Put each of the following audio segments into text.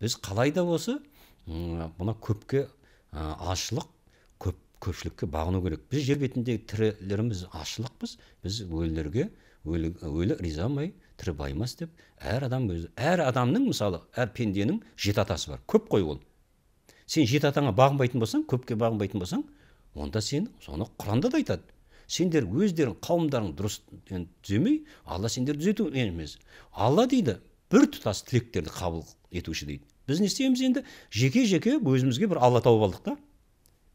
біз қалай да болса мына көпке ашылық, көп көпшілікке бағыну керек біз жер бетіндегі тірілеріміз ашылықпыз, біз өлілерге өлі, өлі ризамай тірі баймас деп әр адам өзі әр адамның мысалы әр пенденің жеті атасы бар көп қой ол сен жеті атаңа бағынбайтын болсаң көпке бағынбайтын болсаң онда сен соны құранда да айтады сендер өздерің қауымдарың дұрыс түземей алла сендерді түзету емес алла дейді тұтас тілектерді қабыл етуші дейді біз не істейміз енді жеке жеке өзімізге бір алла тауып алдық та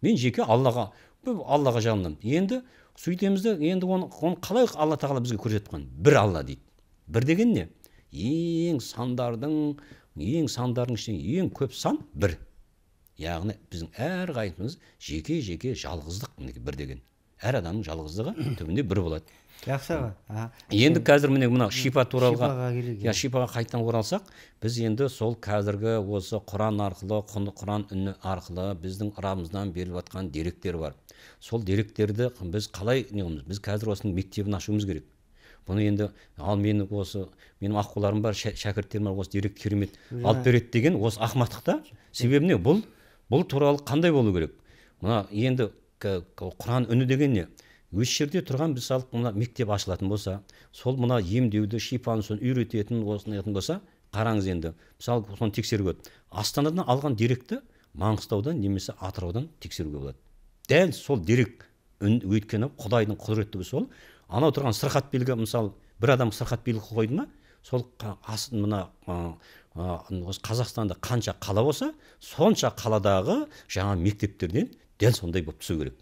мен жеке аллаға аллаға жалындым енді сөйтеміз де енді оны, оны қалай алла тағала бізге көрсетіп қойған бір алла дейді бір деген не ең сандардың ең сандардың ішінен ең көп сан бір яғни біздің әрқайсымыз жеке жеке жалғыздық мінекей бір деген әр адамның жалғыздығы түбінде бір болады жақсы аға енді қазір міне мына шипа туралы иә шипаға қайтадан оралсақ біз енді сол қазіргі осы құран арқылы құран үні арқылы біздің рамыздан беріліп жатқан деректер бар сол деректерді біз қалай неғымыз біз қазір осының мектебін ашуымыз керек бұны енді ал мені осы менің аққуларым бар шәкірттерім бар осы дерек керемет алып береді деген осы ақымақтық та себебі не бұл бұл туралы қандай болу керек мына енді құран үні деген не осы жерде тұрған мысалы мына мектеп ашылатын болса сол мына емдеуді шипаны соны үйрететін осынатын болса қараңыз енді мысалы соны тексеруге астанадан алған деректі маңғыстаудан немесе атыраудан тексеруге болады дәл сол дерек өйткені құдайдың құдіреті сол анау тұрған сырқат белгі мысалы бір адам сырқат белгі қойды ма сол мына осы қазақстанда қанша қала болса сонша қаладағы жаңа мектептерден дәл сондай болып түсу керек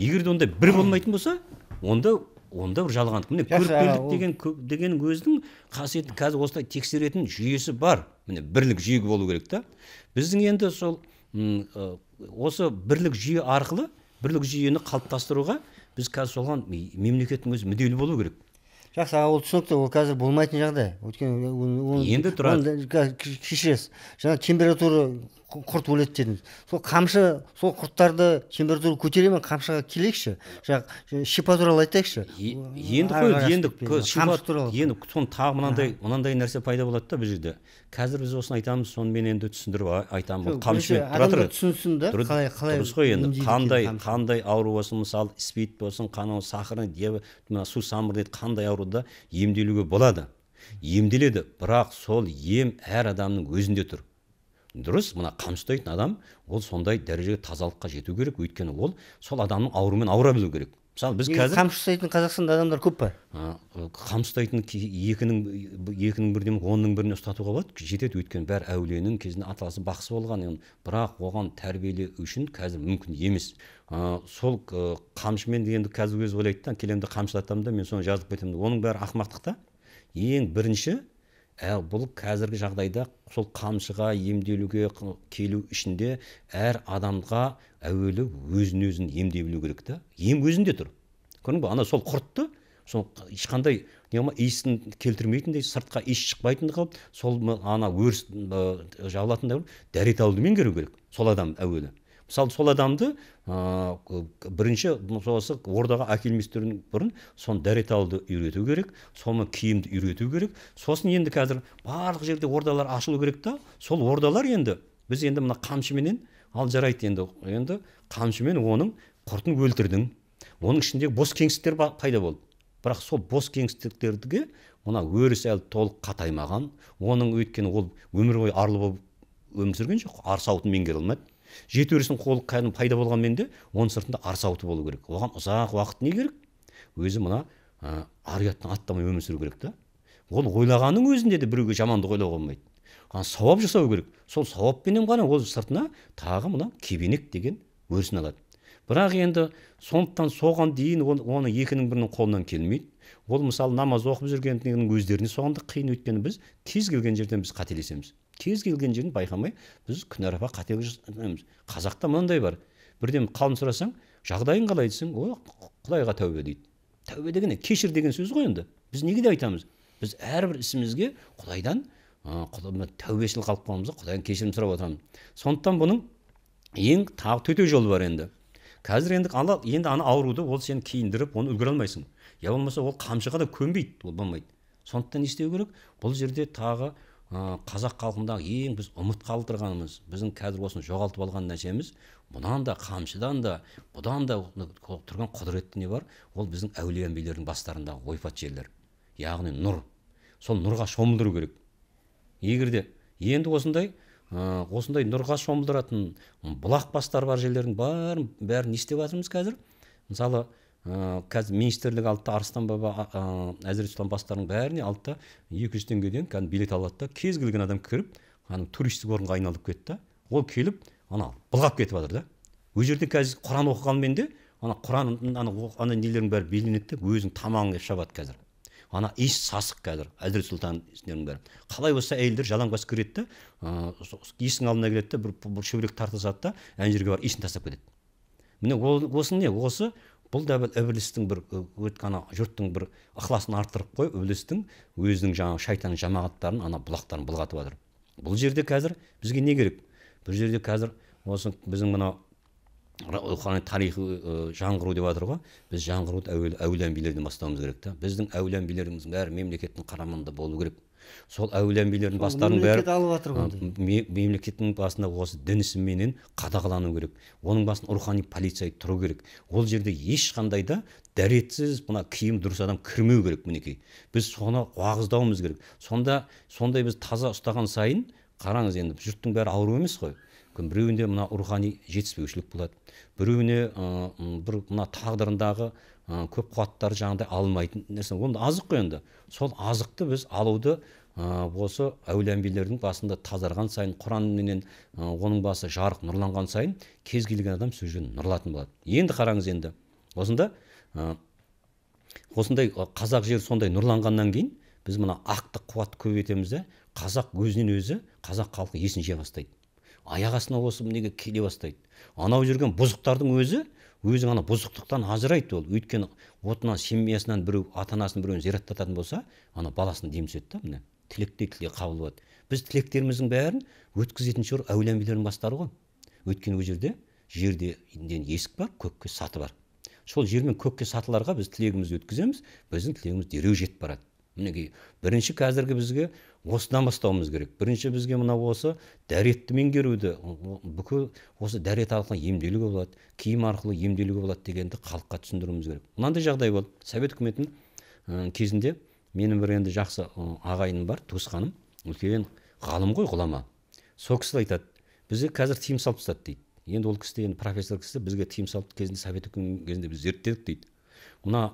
егер де ондай бір болмайтын болса онда онда бір жалғандық міне көріпкелдік деген деген өзінің қасиетін қазір осылай тексеретін жүйесі бар міне бірлік жүйе болу керек та біздің енді сол осы бірлік жүйе арқылы бірлік жүйені қалыптастыруға біз қазір соған мемлекеттің өзі мүдделі болу керек жақсы ол түсінікті ол қазір болмайтын жағдай өйткені енді тұрады кешіресіз жаңа температура құрт өледі дедіңіз сол қамшы сол құрттарды температура көтере ме қамшыға келейікші жаңағы шипа туралы айтайықшы енді қой енді енді соны тағы мынандай мынандай нәрсе пайда болады да бұл жерде қазір біз осыны айтамыз сонымен енді түсіндіріп айтамын бұл қамшымен тұра тұр түсінсін да қалай дұрыс қой енді қандай қандай ауру болсын мысалы спид болсын қанау сахарный мына сусамыр дейді қандай ауруда емделуге болады емделеді бірақ сол ем әр адамның өзінде тұр дұрыс мына қамшы ұстайтын адам ол сондай дәрежеге тазалыққа жету керек өйткені ол сол адамның ауруымен ауыра білу керек мысалы біз қазір қамшы ұстайтын қазақстанда адамдар көп па қамшы ұстайтын екінің екінің бірден онның біріне ұстатуға болады жетеді өйткені бәрі әулиенің кезінде атасы бақсы болған бірақ оған тәрбиелеу үшін қазір мүмкін емес ә, сол қамшымен енді қазір өзі ойлайды да келемін де қамшылатамын да мен соны жазып кетемін оның бәрі ақымақтық та ең бірінші ә, бұл қазіргі жағдайда сол қамшыға емделуге келу ішінде әр адамға әуелі өзін өзін емдей білу керек та ем өзінде тұр көрдің ба ана сол құртты сол ешқандай ма иісін келтірмейтіндей сыртқа иіс шықпайтындай қылып сол ана өріс жабылатындай қылып дәрет алуды меңгеру керек сол адам әуелі мысалы сол адамды ә, бірінші осы ордаға әкелместен бұрын соны дәрет үйрету керек соны киімді үйрету керек сосын енді қазір барлық жерде ордалар ашылу керек та сол ордалар енді біз енді мына қамшыменен ал жарайды енді енді қамшымен оның құртын өлтірдің оның ішінде бос кеңістіктер пайда болды бірақ сол бос кеңістіктерге мына өріс әлі толық қатаймаған оның өйткені ол өмір бойы арлы болып өмір сүрген жоқ арсауытын меңгере алмады өрісінің қолы кәдімгі пайда болғанмен де оның сыртында арсауыты болу керек оған ұзақ уақыт не керек өзі мына ә, ар ұяттан аттамай өмір сүру керек та ол ойлағанның өзінде де біреуге жамандық ойлауға болмайды ал сауап жасау керек сол сауаппенен ғана ол сыртына тағы мына кебенек деген өрісін алады бірақ енді сондықтан соған дейін ол, оны екінің бірінің қолынан келмейді ол мысалы намаз оқып жүргендігінің өздеріне соғандық қиын өйткені біз кез келген жерден біз қателесеміз кез келген жерін байқамай біз күнәрапа қателік жасаймыз қазақта мынандай бар бірден қалын сұрасаң жағдайың қалай десең о құдайға тәубе дейді тәубе деген кешір деген сөз ғой енді біз неге де айтамыз біз әрбір ісімізге құдайдан тәубешіл қалып ғой құдайдан кешірім сұрап отырамыз сондықтан бұның ең тағы төте жолы бар енді қазір енді ала енді ана ауруды ол сен киіндіріп оны үлгере алмайсың я болмаса ол қамшыға да көнбейді ол болмайды сондықтан не істеу керек бұл жерде тағы Ә, қазақ халқындағы ең біз ұмыт қалдырғанымыз біздің қазір осыны жоғалтып алған нәрсеміз бұнан да қамшыдан да бұдан да тұрған құдіретті не бар ол біздің әулие әмбиелердің бастарындағы ойпат жерлер яғни нұр сол нұрға шомылдыру керек Егерде енді осындай ә, осындай нұрға шомылдыратын бұлақ бастар бар жерлердің бәрін бәрін не істеп жатырмыз қазір мысалы ыыы қазір министрлік алды да арыстан баба әзірет сұлтан бастарының бәріне алды да екі жүз теңгеден кәдімгі билет алады да кез келген адам кіріп ана туристік орынға айналып кетті да ол келіп ана былғап кетіп жатыр да ол жерде қазір құран оқығанмен де ана құран ана ана нелердің бәрі белгіленеді де өзінің тамағыңа шабады қазір ана иіс сасық қазір әзірет сұлтанның бәрі қалай болса әйелдер жалаңбас кіреді да есіктің алдына келеді да бір, бір шөберек да ана жерге барып иісін тастап кетеді міне ол осы не осы бұл да бір ібілістің бір өткен жұрттың бір ықыласын арттырып қойып ібілістің өзінің жаңағы шайтан жамағаттарын ана бұлақтарын былғатып жатыр бұл жерде қазір бізге не керек бұл жерде қазір осы біздің мынау рухани тарихи жаңғыру деп жатыр ғой біз жаңғыруды әуелі әулиям билерден бастауымыз керек та біздің әулиям билеріміздің бәрі мемлекеттің қарамағында болу керек сол әулие билердің бастарының бәрі алып жатыр ғой мемлекеттің басында осы дін ісіменен қадағалану керек оның басын рухани полиция тұру керек ол жерде ешқандай да дәретсіз мына киім дұрыс адам кірмеу керек мінекей біз соны уағыздауымыз керек сонда сондай біз таза ұстаған сайын қараңыз енді жұрттың бәрі ауру емес қой біреуінде мына рухани жетіспеушілік болады біреуіне ә, бір мына тағдырындағы ә, көп қуаттарды жаңағыдай алмайтын нәрсе ол азық қой енді сол азықты біз алуды ә, осы әулиенбилердің басында тазарған сайын құранменен ә, оның басы жарық нұрланған сайын кез келген адам сол жерден нұрлатын болады енді қараңыз енді осында ә, осындай қазақ жері сондай нұрланғаннан кейін біз мына ақтық қуатты көбейтеміз да қазақ өзінен өзі қазақ халқы есін жия бастайды аяқ астына осы неге келе бастайды анау жүрген бұзықтардың өзі Өзің ана бұзықтықтан ажырайды ол өйткені отынан семьясынан біреу ата анасын біреуін зираттататын болса ана баласын дем түседі да міне тілектей тілек қабыл болады біз тілектеріміздің бәрін өткізетін шығар әулиелердің бастары ғой өйткені ол жерде жерде есік бар көкке саты бар сол жер мен көкке сатыларға біз тілегімізді өткіземіз біздің тілегіміз дереу жетіп барады мінекей бірінші қазіргі бізге осыдан бастауымыз керек бірінші бізге мына осы дәретті меңгеруді бүкіл осы дәрет арқылы емделуге болады киім арқылы емделуге болады дегенді халыққа түсіндіруіміз керек мынандай жағдай болды совет үкіметінің кезінде менің бір енді жақсы ағайыным бар туысқаным үлкен ғалым ғой ғұлама сол кісі айтады бізге қазір тыйым салып тастады дейді енді ол кісі енді профессор кісі бізге тыйым салып кезінде совет үкіметінің кезінде біз зерттедік дейді мына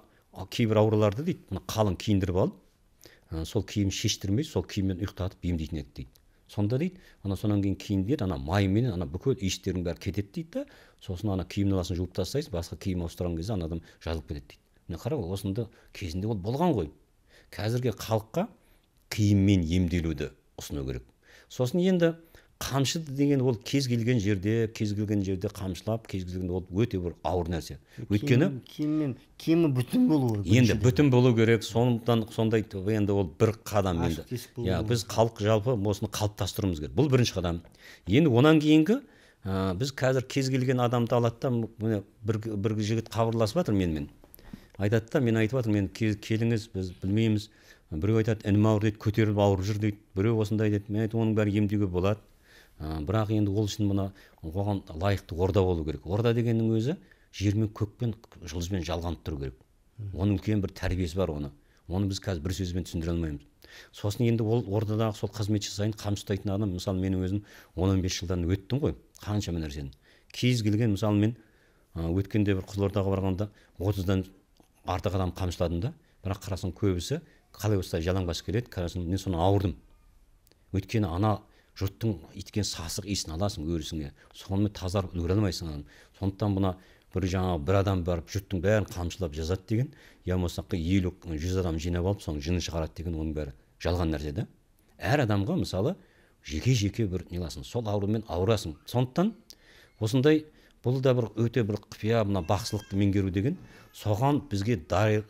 кейбір ауруларды дейді мына қалың киіндіріп алып сол киім шештірмей сол киіммен ұйықтатып емдейтін еді дейді сонда дейді ана сонан кейін кейін дейді ана майменен ана бүкіл иістердің бәрі кетеді дейді да сосын ана киімнің арасын жуып тастайсың басқа киім ауыстырған кезде ана адам жазылып кетеді дейді міне қара осында кезінде ол болған ғой қазіргі халыққа киіммен емделуді ұсыну керек сосын енді қамшы деген ол кез келген жерде кез келген жерде қамшылап кез келген ол өте бір ауыр нәрсе өйткені киіммен кемі бүтін болу керек енді бүтін болу керек сондықтан сондай енді ол бір қадам енді иә біз халық жалпы осыны қалыптастыруымыз керек бұл бірінші қадам енді онан кейінгі ә, біз қазір кез келген адамды алады да міне бір, жігіт хабарласып жатыр менімен айтады да мен айтып жатырмын мен келіңіз біз білмейміз біреу айтады інім ауыр дейді көтеріліп ауырып жүр дейді біреу осындай дейді мен айтамын оның бәрі емдеуге болады Ә, бірақ енді ол үшін мына оған лайықты орда болу керек орда дегеннің өзі мен көкпен жұлдызбен жалғанып тұру керек оның үлкен бір тәрбиесі бар оны оны біз қазір бір сөзбен түсіндіре алмаймыз сосын енді ол ордадағы сол қызметші сайын қамшы ұстайтын адам мысалы менің өзім он он бес жылдан өттім ғой қаншама нәрсені кез келген мысалы мен өткенде бір қызылордаға барғанда отыздан артық адам қамшыладым да бірақ қарасаң көбісі қалай болса жалаңбас келеді қарасаң мен соны ауырдым өйткені ана жұрттың иткен сасық иісін аласың өрісіңе сонымен тазарып үлгере алмайсың адам сондықтан мына бір жаңағы бір адам барып жұрттың бәрін қамшылап жазады деген я болмаса елу жүз адам жинап алып соның жынын шығарады деген оның бәрі жалған нәрсе да әр адамға мысалы жеке жеке бір неласың сол аурумен ауырасың сондықтан осындай бұл да бір өте бір құпия мына бақсылықты меңгеру деген соған бізге дай,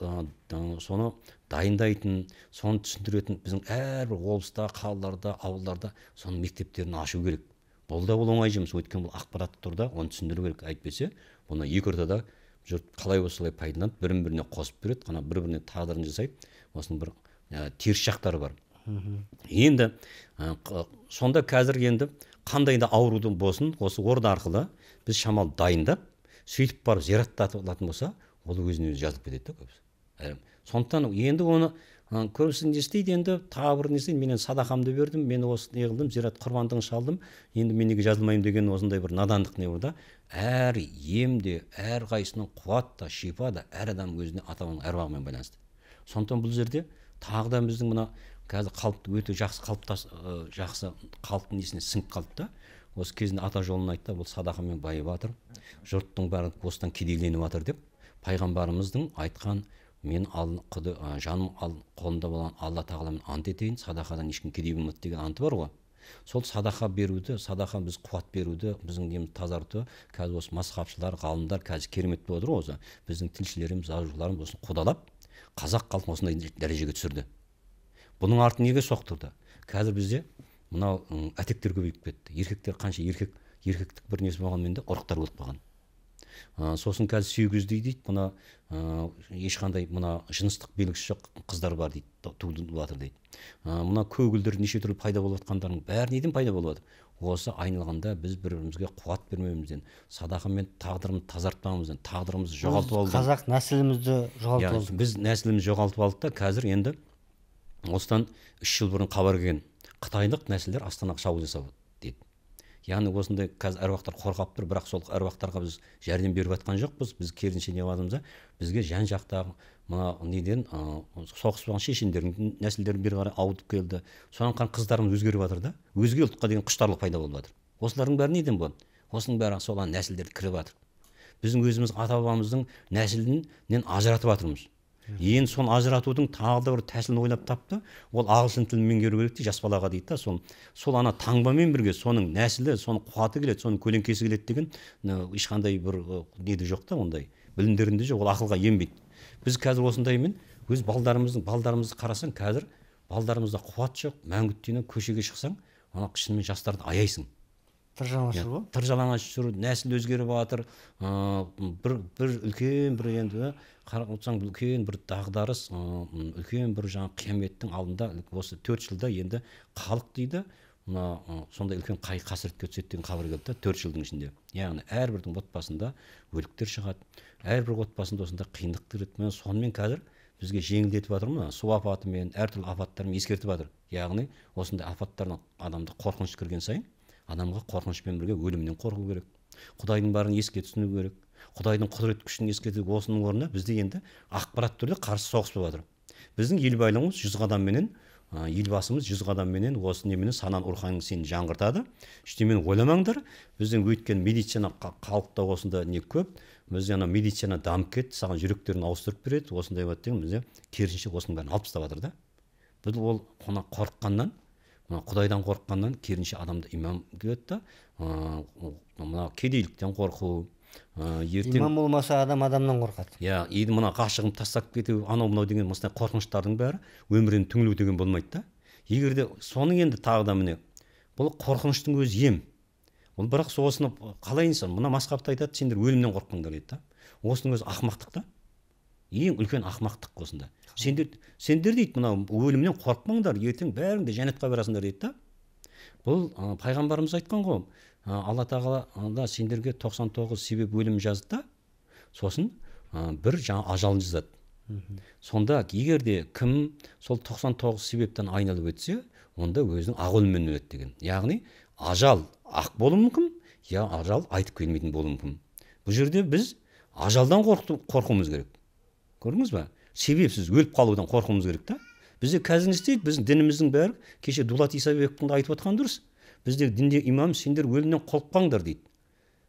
соны дайындайтын соны түсіндіретін біздің әрбір облыста қалаларда ауылдарда соның мектептерін ашу керек бұл да ол оңай жұмыс өйткені бұл ақпарат тұрда, оны түсіндіру керек әйтпесе бұны екі ортада жұрт қалай осылай пайдаланып бірін біріне қосып береді қана бір біріне тағдырын жасайды осының бір ә, теріс жақтары бар енді ә, сонда қазір енді қандай да аурудың болсын осы орда арқылы біз шамалы дайындап сөйтіп барып зираттатып алатын болса ол өзіне өзі жазылып кетеді да көбісі сондықтан енді оны ә, көбісі не істейді енді тағы бір не істейді мен садақамды бердім мен осы не қылдым зират құрбандығын шалдым енді мен неге жазылмаймын деген осындай бір надандық не бар да әр ем де әрқайсысының қуат та шипа да әр адам өзіне ата бабаның әруағымен байланысты сондықтан бұл жерде тағы да біздің мына қазір қалыпты өте жақсы қалыптас ә, жақсы халықтың несіне сіңіп қалды да осы кезінде ата жолын айтты бұл садақамен байып жатыр жұрттың бәрі осыдан кедейленіп жатыр деп пайғамбарымыздың айтқан мен ал, құды, ә, жаным ал, қолымда болған алла тағаламен ант етейін садақадан ешкім кедей болмайды деген анты бар ғой сол садақа беруді садақа біз қуат беруді біздің неміз тазарту қазір осы масхабшылар ғалымдар қазір керемет болып отыр ғой осы біздің тілшілеріміз жазушыларымыз осыны қудалап қазақ халқын осындай дәрежеге түсірді бұның артын неге соқтырды қазір бізде мынау әтектер көбейіп кетті еркектер қанша еркек еркектік бір несі болғанмен де ұрықтар өліп қалған ә, сосын қазір сүйгіздей дейді мына ә, ешқандай мына жыныстық белгісі жоқ қыздар бар дейді жатыр дейді ә, мына көгілдір неше түрлі пайда болып жатқандардың бәрі неден пайда болып жатыр осы айналғанда біз бір бірімізге қуат бермеуімізден садақа мен тағдырымызды тазартпауымыздан тағдырымызды жоғалтып алдық қазақ нәсілімізді жоғалтып алдық біз нәсілімізді жоғалтып алдық та қазір енді осыдан үш жыл бұрын хабар келген қытайлық нәсілдер астанаға шабуыл жасап дейді яғни осындай қазір әруақтар қорқап тұр бірақ сол әруақтарға біз жәрдем беріп жатқан жоқпыз біз керісінше неғып да бізге жан жақтағы мына неден ә, соғыс болған шешендердің нәсілдерін бері қарай ауытып келді соған қарай қыздарымыз өзгеріп жатыр да өзге ұлтқа деген құштарлық пайда болып жатыр осылардың бәрі неден болады осының бәрі сол нәсілдер кіріп жатыр біздің өзіміз ата бабамыздың нәсілінен ажыратып жатырмыз енді соны ажыратудың тағы да бір тәсілін ойлап тапты ол ағылшын тілін меңгеру керек дейді жас балаға дейді да сол сол ана таңбамен бірге соның нәсілі соның қуаты келеді соның көлеңкесі келеді деген ешқандай бір неде жоқ та ондай білімдерінде жоқ ол ақылға енбейді біз қазір осындаймен өз балдарымыздың балдарымызды қарасаң қазір балдарымызда қуат жоқ мәңгүттеніп көшеге шықсаң ана шынымен жастарды аяйсың тыржалаңаш иә. жүр ғой тыржалаңаш жүр нәсіл өзгеріп жатыр бір бір үлкен бір енді қарап отырсаң үлкен бір дағдарыс үлкен бір жаңағы қияметтің алдында осы төрт жылда енді халық дейді мына сондай үлкен қай қасіретке түседі деген хабар келді да төрт жылдың ішінде яғни әрбірдің отбасында өліктер шығады әрбір отбасында осындай қиындық кіреді міне сонымен қазір бізге жеңілдетіп жатыр мына су апатымен әртүрлі апаттармен ескертіп жатыр яғни осындай апаттардан адамды қорқыныш кірген сайын адамға қорқынышпен бірге өлімнен қорқу керек құдайдың барын еске түсіну керек құдайдың құдірет күшін ескерту осының орнына бізде енді ақпарат түрде қарсы соғыс болып жатыр біздің ел байлығымыз жүз қадамменен елбасымыз жүз қадамменен осы неменен сананы рухани сені жаңғыртады ештеңені ойламаңдар біздің өйткені медицина халықта осында не көп бізде ана медицина дамып кетті саған жүректерін ауыстырып береді осындай болады деген бізде керісінше осының бәрін алып тастап жатыр да бұл ол қорыққаннан құдайдан қорыққаннан керісінше адамды имам келеді да мына кедейліктен қорқу ертең имам болмаса адам адамнан қорқады иә енді мына ғашығымды тастап кету анау мынау деген осындай қорқыныштардың бәрі өмірден түңілу деген болмайды да егер де соның енді тағы да міне бұл қорқыныштың өзі ем ол бірақ сосын қалай инсан мына масхабта айтады сендер өлімнен қорыққыңдар дейді да осының өзі ақымақтық та ең үлкен ақымақтық осында сендер сендер дейді мынау өлімнен қорықпаңдар ертең бәрің де жәннатқа барасыңдар дейді да бұл ә, пайғамбарымыз айтқан ғой ә, алла тағала да сендерге 99 себеп өлім жазды да сосын бір жаңа ажалын жазады сонда егер де кім сол 99 себептен айналып өтсе онда өзінің ақ өліммен өледі деген яғни ажал ақ болуы мүмкін я ажал айтып келмейтін болуы мүмкін бұл жерде біз ажалдан қорқуымыз керек көрдіңіз ба себепсіз өліп қалудан қорқуымыз керек та бізде қазір не істейді біздің дініміздің бәрі кеше дулат исабековтың да айтып отқаны дұрыс бізде дінде имам сендер өлімнен қорықпаңдар дейді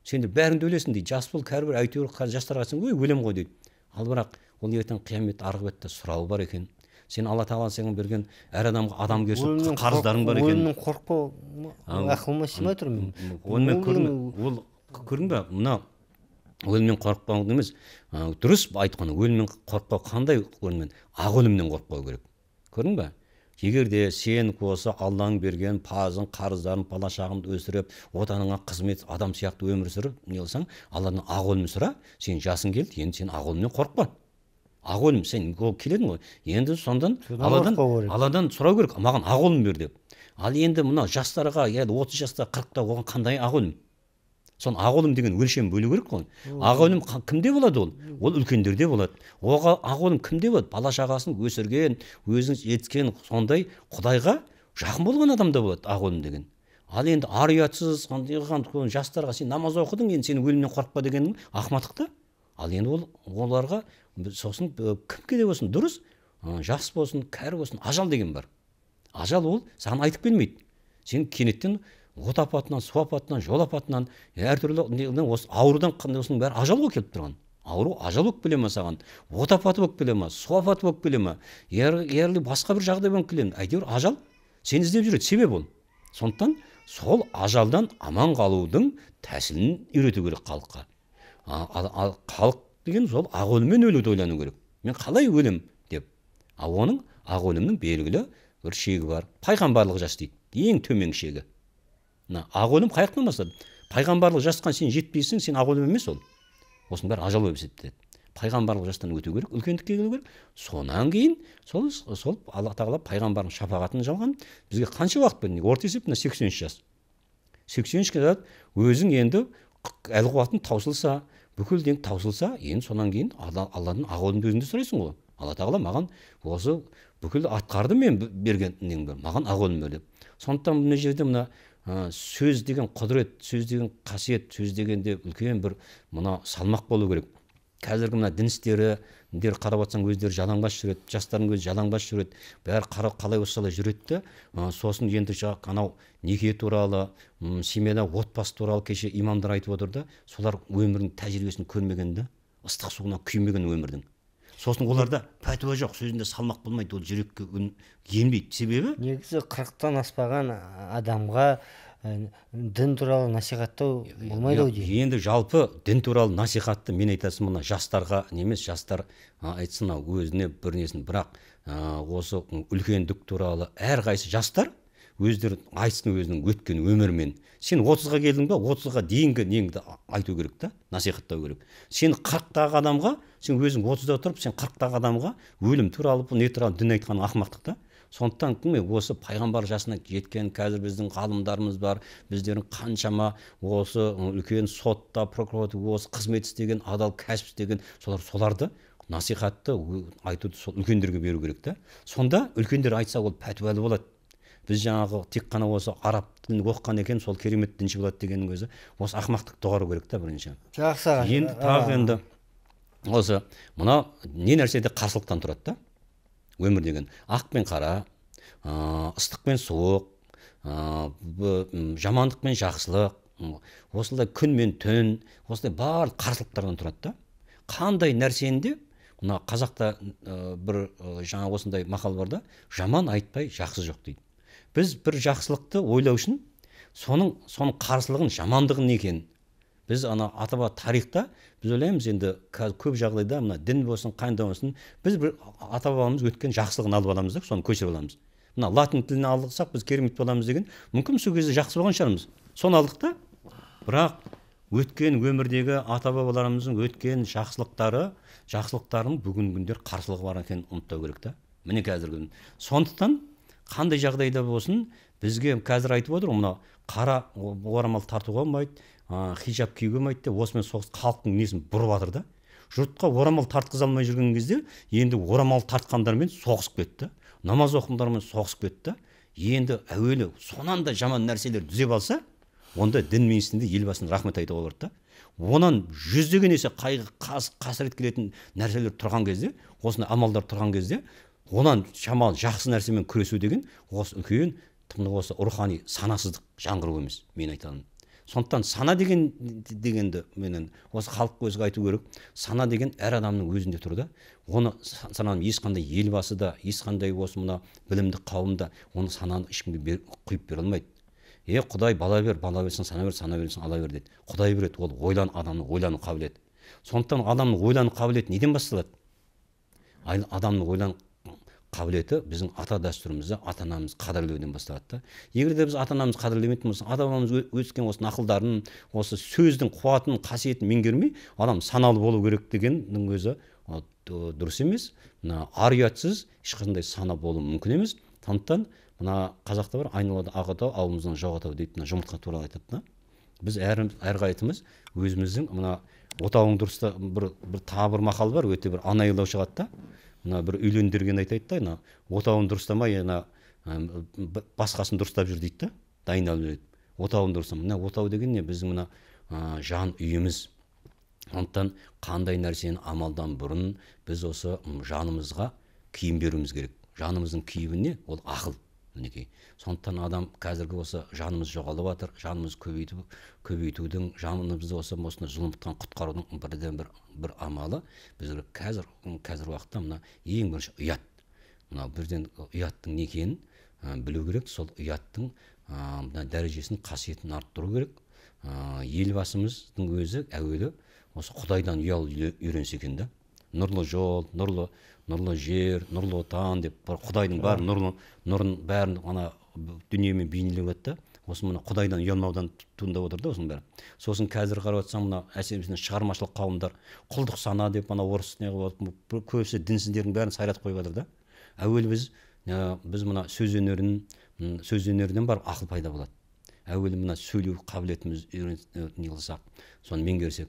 сендер бәріңді өлесің дейді жас бол кәрі бол әйтеуір жастарға айтсаң ой өлемін ғой дейді ал бірақ ол ертең қиямет арғы бетте сұрауы бар екен сен алла тағала саған берген әр адамға адамгершілік қарыздарың бар екен өлімнен қорықпау ақылыма сыймай тұр мен онымен ол көрдің ба мына өлімнен қорықпау емес ә, дұрыс айтқан өлімнен қорықпау қандай өлімнен ақ өлімнен қорықпау керек көрдің ба егер де сен осы алланың берген пазын қарыздарын бала шағаңды өсіріп отаныңа қызмет адам сияқты өмір сүріп не қылсаң алладан ақ өлім сұра сен жасың келді енді сен ақ өлімнен қорықпа ақ өлім сен ол келедің ғой енді сондан алладан алладан сұрау керек маған ақ өлім бер деп ал енді мына жастарға әлі иә, отыз жаста қырықта оған қандай ақ өлім сол ақ өлім деген өлшем бөлу керек қой ақ өлім кімде болады ол ол үлкендерде болады ақ өлім кімде болады бала шағасын өсірген өзін жеткен сондай құдайға жақын болған адамда болады ақ өлім деген ал енді ар ұятсыз жастарға сен намаз оқыдың енді сені өлімнен қорықпа дегенің ақымақтық та ал енді ол оларға сосын кімге де болсын дұрыс жас болсын кәрі болсын ажал деген бар ажал ол саған айтып келмейді сен кенеттен от апатынан су апатынан жол апатынан әртүрлі осы аурудан осының бәрі ажал болып келіп тұрған ауру ажал болып келе ма саған от апаты болып келе ма су апаты болып келе ма яғни басқа бір жағдай болып келе ма әйтеуір ажал сені іздеп жүреді себеп ол сондықтан сол ажалдан аман қалудың тәсілін үйрету керек халыққа ал халық деген сол ақ өліммен өлуді ойлану керек мен қалай өлем деп ал оның ақ өлімнің белгілі бір шегі бар пайғамбарлық жас дейді ең төменгі шегі мына ақ өнім қай жақтан бастады пайғамбарлық жасқа сен жетпейсің сен ақ өнім емес ол осының бәрі ажал болып есептеледі пайғамбарлық жастан өту керек үлкендікке келу керек сонан кейін сол сол алла тағала пайғамбардың шапағатын жалған бізге қанша берді орта есеп мына сексен үш жас сексен үшке өзің енді әл қуатың таусылса бүкіл дең таусылса енді сонан кейін алладан ақ өнімді өзіңде сұрайсың ғой алла тағала маған осы бүкіл атқарды мен берген неңді маған ақ өнім бер деп сондықтан мына жерде мына сөз деген құдірет сөз деген қасиет сөз дегенде үлкен бір мына салмақ болу керек қазіргі мына дін істері дер қарап жатсаң өздері жалаңбас жүреді жастардың өзі жалаңбас жүреді бәрі қара қалай болса солай жүреді сосын енді жаңағы анау неке туралы семьяда отбасы туралы кеше имамдар айтып отыр да солар өмірдің тәжірибесін көрмеген да ыстық суына күймеген өмірдің сосын оларда пәтуа жоқ сөзінде салмақ болмайды ол жүрекке енбейді себебі негізі қырықтан аспаған адамға дін туралы насихаттау болмайды ау деймін енді жалпы дін туралы насихатты мен айтасың мына жастарға немес, жастар айтсын ау өзіне бірнесін, бірақ ә, осы үлкендік туралы әрқайсы жастар өздері айтсын өзінің өткен өмірімен сен отызға келдің ба отызға дейінгі неңді айту керек та насихаттау керек сен қырықтағы адамға сен өзің отызда тұрып сен қырықтағы адамға өлім туралы не туралы дін айтқан ақымақтық та сондықтан міне осы пайғамбар жасына жеткен қазір біздің ғалымдарымыз бар біздердің қаншама осы үлкен сотта прокуратура осы қызмет істеген адал кәсіп істеген солар соларды насихатты айтуды сол үлкендерге беру керек та сонда үлкендер айтса ол пәтуалы болады біз жаңағы тек қана осы араб тілін оқыған екен сол керемет дінші болады дегеннің өзі осы ақымақтықты доғару керек та бірінші жақсы енді тағы енді осы мына не нәрсе де қарсылықтан тұрады да өмір деген ақ пен қара ыстық пен суық жамандық пен жақсылық осындай күн мен түн осындай барлық қарсылықтардан тұрады да қандай нәрсені де мына қазақта бір жаңа осындай мақал бар да жаман айтпай жақсы жоқ дейді біз бір жақсылықты ойлау үшін соның соның қарсылығын жамандығын не екенін біз ана ата баба тарихта біз ойлаймыз енді қазір көп жағдайда мына дін болсын қандай болсын біз бір ата бабамыз өткен жақсылығын алып аламыз да соны көшіріп аламыз мына латын тілін алсақ біз керемет боламыз деген мүмкін сол кезде жақсы болған шығармыз соны алдық та бірақ өткен өмірдегі ата бабаларымыздың өткен жақсылықтары жақсылықтарын бүгінгі күндер қарсылығы бар екенін ұмытпау керек та міне қазіргі күн сондықтан қандай жағдайда болсын бізге қазір айтып отыр мына қара орамал тартуға болмайды ә, хиджаб киюге болмайды деп осымен соғыс халықтың несін бұрып жатыр да жұртқа орамал тартқыза алмай жүрген кезде енді орамал тартқандармен соғысып кетті намаз оқығандармен соғысып кетті енді әуелі сонан да жаман нәрселер түзеп алса онда дін министріне елбасына рахмет айтуға болады да онан жүздеген есе қайғы қасірет келетін нәрселер тұрған кезде осындай амалдар тұрған кезде онан шамалы жақсы нәрсемен күресу деген осы үлкен тым осы рухани санасыздық жаңғыру емес мен айтамын сондықтан сана деген дегенді менен осы халық өзі айту керек сана деген әр адамның өзінде тұр да оны сананы ешқандай елбасы да ешқандай осы мына білімді қауым да оны сананы ешкімге бер, құйып бере алмайды е құдай бала бер бала берсін сана бер сана берсін ала бер дейді құдай береді ол ойлан адамның ойлану қабілеті сондықтан адамның ойлану қабілеті неден басталады адамның ойлану қабілеті біздің ата дәстүрімізді ата анамыз қадірлеуден басталады да егер де біз ата анамызды қадірлемейтін болсақ ата бабамыз өскен осы ақылдарын осы сөздің қуатын қасиетін меңгермей адам саналы болу керек дегеннің өзі дұрыс емес мына ар ұятсыз ешқандай сана болу мүмкін емес сондықтан мына қазақта бар айналада ақ атау ауыздан жау атау дейді мына жұмыртқа туралы айтады да біз әрқайсымыз өзіміздің мына отауың дұрыс бір бір тағы бір мақал бар өте бір анайылау шығады да мына бір үйлендірген айтады да ана отауын дұрыстамай ана басқасын дұрыстап жүр дейді да дайындалып жүреді отауын дұрыста мына отау деген не біздің мына жан үйіміз сондықтан қандай нәрсені амалдан бұрын біз осы жанымызға киім беруіміз керек жанымыздың киімі не ол ақыл мінекей сондықтан адам қазіргі осы жанымыз жоғалып жатыр жанымыз көбейтіп көбейтудің жанымызды осы осындай зұлымдықтан құтқарудың бірден бір бір амалы біз қазір қазіргі уақытта мына ең бірінші ұят мынау бірден ұяттың не екенін ә, білу керек сол ұяттың ә, дәрежесін қасиетін арттыру керек ә, елбасымыздың өзі әуелі осы құдайдан ұял үйренсе екен да нұрлы жол нұрлы нұрлы жер нұрлы отан деп құдайдың бар нұрлы нұрын бәрін ана дүниемен бейнелеп да осы мына құдайдан ұялмаудан туындап отыр да осының бәрі сосын қазір қарап отырсаң мына әсіресе шығармашылық қауымдар құлдық сана деп ана орыс не қылып көбісі дінсіздердің бәрін сайратып қойып жатыр да әуелі біз біз мына сөз өнерін сөз өнерінен барып ақыл пайда болады әуелі мына сөйлеу қабілетіміз не қылсақ соны меңгерсек